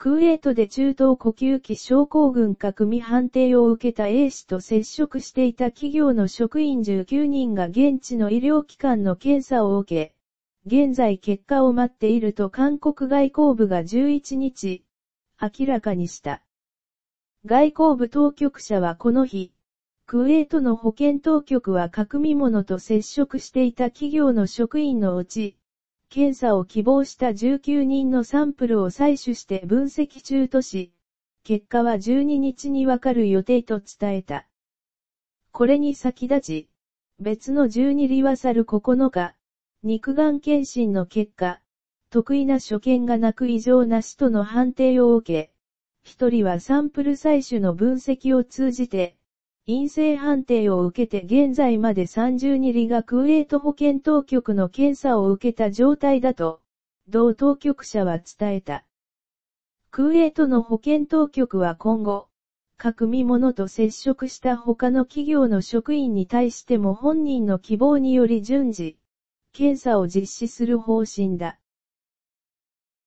クウェートで中東呼吸器症候群か組判定を受けた A 氏と接触していた企業の職員19人が現地の医療機関の検査を受け、現在結果を待っていると韓国外交部が11日、明らかにした。外交部当局者はこの日、クウェートの保健当局は核見物と接触していた企業の職員のうち、検査を希望した19人のサンプルを採取して分析中とし、結果は12日にわかる予定と伝えた。これに先立ち、別の12リワサル9日、肉眼検診の結果、得意な所見がなく異常なしとの判定を受け、一人はサンプル採取の分析を通じて、陰性判定を受けて現在まで32リがクウェート保健当局の検査を受けた状態だと、同当局者は伝えた。クウェートの保健当局は今後、各見物と接触した他の企業の職員に対しても本人の希望により順次、検査を実施する方針だ。